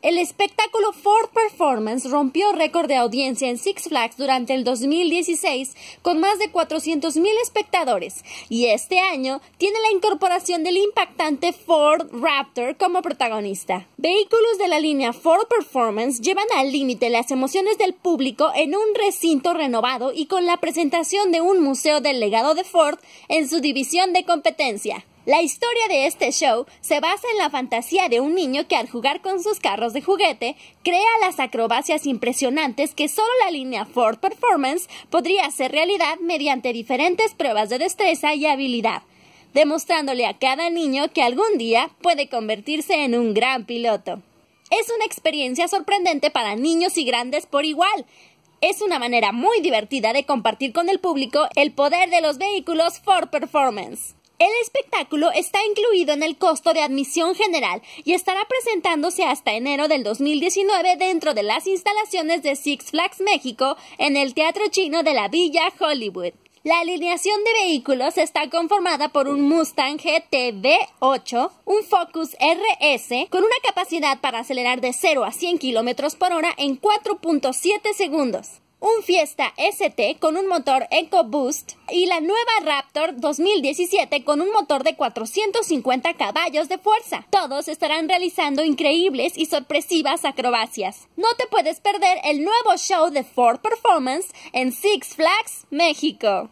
El espectáculo Ford Performance rompió récord de audiencia en Six Flags durante el 2016 con más de 400.000 espectadores y este año tiene la incorporación del impactante Ford Raptor como protagonista. Vehículos de la línea Ford Performance llevan al límite las emociones del público en un recinto renovado y con la presentación de un museo del legado de Ford en su división de competencia. La historia de este show se basa en la fantasía de un niño que al jugar con sus carros de juguete crea las acrobacias impresionantes que solo la línea Ford Performance podría hacer realidad mediante diferentes pruebas de destreza y habilidad, demostrándole a cada niño que algún día puede convertirse en un gran piloto. Es una experiencia sorprendente para niños y grandes por igual. Es una manera muy divertida de compartir con el público el poder de los vehículos Ford Performance. El espectáculo está incluido en el costo de admisión general y estará presentándose hasta enero del 2019 dentro de las instalaciones de Six Flags México en el Teatro Chino de la Villa Hollywood. La alineación de vehículos está conformada por un Mustang GTV8, un Focus RS con una capacidad para acelerar de 0 a 100 km por hora en 4.7 segundos, un Fiesta ST con un motor EcoBoost y la nueva Raptor 2017 con un motor de 450 caballos de fuerza. Todos estarán realizando increíbles y sorpresivas acrobacias. No te puedes perder el nuevo show de Ford Performance en Six Flags, México.